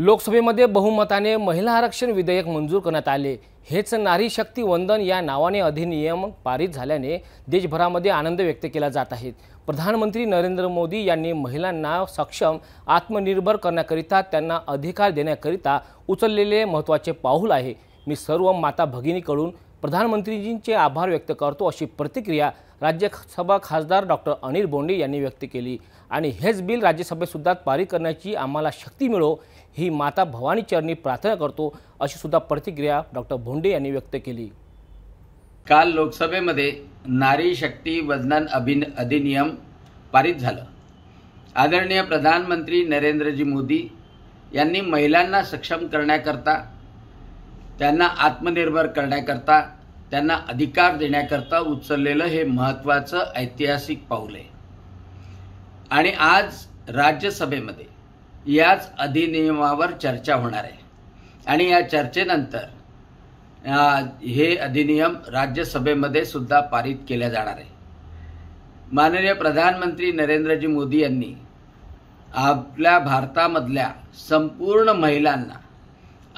लोकसभेमध्ये बहुमताने महिला आरक्षण विधेयक मंजूर करण्यात आले हेच नारी शक्ती वंदन या नावाने अधिनियम पारित झाल्याने देशभरामध्ये आनंद व्यक्त केला जात आहे प्रधानमंत्री नरेंद्र मोदी यांनी महिलांना सक्षम आत्मनिर्भर करण्याकरिता त्यांना अधिकार देण्याकरिता उचललेले महत्त्वाचे पाऊल आहे मी सर्व माता भगिनीकडून प्रधानमंत्रीजींचे आभार व्यक्त करतो अशी प्रतिक्रिया राज्यसभा खासदार डॉक्टर अनिल बोंडे यांनी व्यक्त केली आणि हेच बिल राज्यसभेतसुद्धा पारित करण्याची आम्हाला शक्ती मिळो ही माता भवानी चरणी प्रार्थना करतो अशी सुद्धा प्रतिक्रिया डॉक्टर भोंडे यांनी व्यक्त केली काल लोकसभेमध्ये नारी शक्ती वंदन अभिन अधिनियम पारित झालं आदरणीय प्रधानमंत्री नरेंद्रजी मोदी यांनी महिलांना सक्षम करण्याकरता त्यांना आत्मनिर्भर करण्याकरता त्यांना अधिकार देण्याकरता उचललेलं हे महत्त्वाचं ऐतिहासिक पाऊल आहे आणि आज राज्यसभेमध्ये याच अधिनियमावर चर्चा होणार आहे आणि या चर्चेनंतर हे अधिनियम राज्यसभेमध्ये सुद्धा पारित केल्या जाणार आहे माननीय प्रधानमंत्री नरेंद्रजी मोदी यांनी आपल्या भारतामधल्या संपूर्ण महिलांना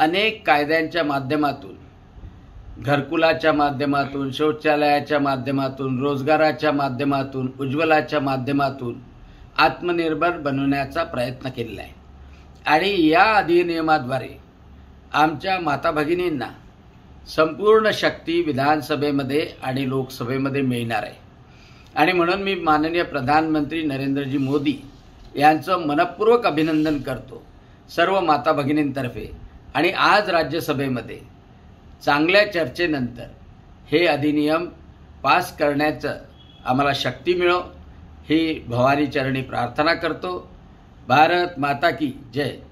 अनेक कायद्यांच्या माध्यमातून घरकुलाच्या माध्यमातून शौचालयाच्या माध्यमातून रोजगाराच्या माध्यमातून उज्ज्वलाच्या माध्यमातून आत्मनिर्भर बनवण्याचा प्रयत्न केलेला आहे आणि या अधिनियमाद्वारे आमच्या माता भगिनींना संपूर्ण शक्ती विधानसभेमध्ये आणि लोकसभेमध्ये मिळणार आहे आणि म्हणून मी माननीय प्रधानमंत्री नरेंद्रजी मोदी यांचं मनपूर्वक अभिनंदन करतो सर्व माता भगिनींतर्फे आणि आज राज्यसभेमध्ये चांगल्या चर्चेनंतर हे अधिनियम पास करण्याचं आम्हाला शक्ती मिळो ही चरणी प्रार्थना करतो भारत माता की जय